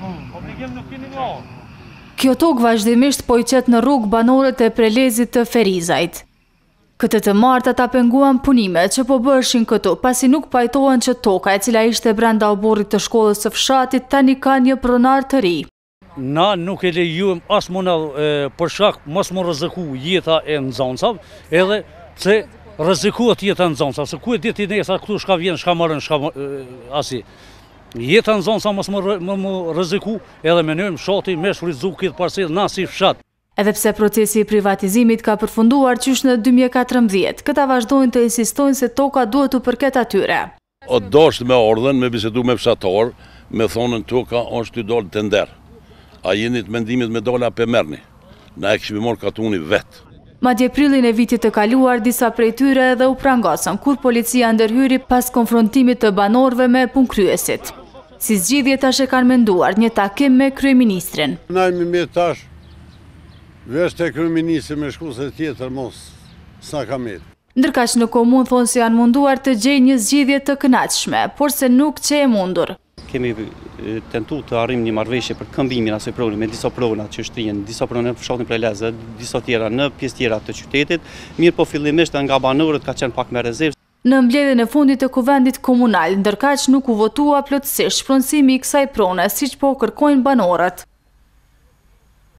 Po Kjo tokë vazhdimisht po i qetë në rrugë banorët e prelezit të Ferizajt. Këtë të martë ata penguan punime që po bërshin këtu, pasi nuk pajtohen që toka e cila ishte brenda oborit të shkollës të fshatit, tani ka një pronar të ri. Na nuk e le juem as më në përshak, mas më rëzëku jetëa e në edhe që rëzëkuat jetëa në zonësav, se ku e ditë i nesat këtu shka vjenë, shka marën, shka asi jetë në zonë sa mos më rëziku, edhe menojmë shoti me shfrizu këtë parësit në si Edhe Edhepse procesi i privatizimit ka përfunduar qysh në 2014, këta vazhdojnë të insistojnë se toka duhet të përket atyre. O doshtë me ordhen, me bisedu me fshator, me thonën toka është të dollë të nderë. A jenit mendimit me dollë a pëmerni, na e këshmi morë katuni vetë. Ma prillin e vitit të kaluar, disa prej tyre edhe u prangasën, kur policia ndërhyri pas konfrontimit të banorve me punkryesit si zgjidhje tash e kanë menduar një takim me Kryeministrin. Na me tash, vesh të Kryeministrin me shku se tjetër mos sa ka metë. Ndërka që në komunë thonë se janë munduar të gjej një zgjidhje të kënaqshme, por se nuk që e mundur. Kemi tentu të arrim një marveshje për këmbimin asoj problem me disa prona që shtrien, disa prona në fshatin për leze, disa tjera në pjes tjera të qytetit, mirë po fillimisht nga banorët ka qenë pak me rezervës në mbledhjen e fundit të kuvendit komunal, ndërka që nuk u votua plotësisht pronësimi i kësaj prone, si që po kërkojnë banorët.